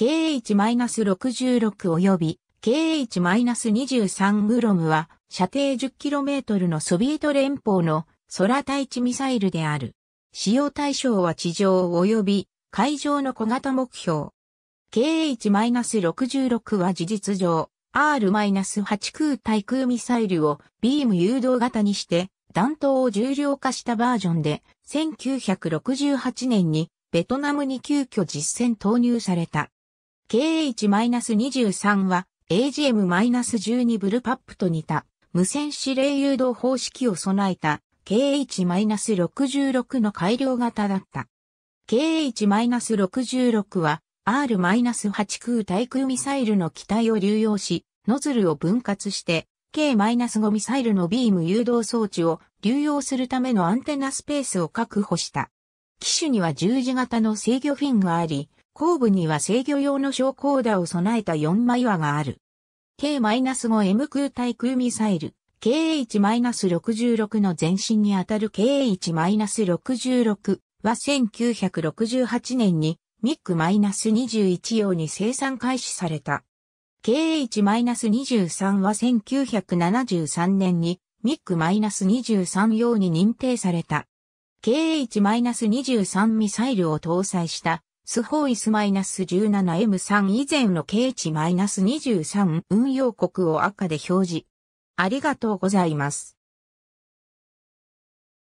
KH-66 及び KH-23 グロムは射程 10km のソビエト連邦の空対地ミサイルである。使用対象は地上及び海上の小型目標。KH-66 は事実上 R-8 空対空ミサイルをビーム誘導型にして弾頭を重量化したバージョンで1968年にベトナムに急遽実戦投入された。KH-23 は AGM-12 ブルパップと似た無線指令誘導方式を備えた KH-66 の改良型だった。KH-66 は R-8 空対空ミサイルの機体を流用し、ノズルを分割して K-5 ミサイルのビーム誘導装置を流用するためのアンテナスペースを確保した。機種には十字型の制御フィンがあり、後部には制御用の昇降打を備えた4枚輪がある。K-5M 空対空ミサイル、KH-66 の前身にあたる KH-66 は1968年に m i ク -21 用に生産開始された。KH-23 は1973年に m i ク -23 用に認定された。KH-23 ミサイルを搭載したスホーイス -17M3 以前の K 値 -23 運用国を赤で表示。ありがとうございます。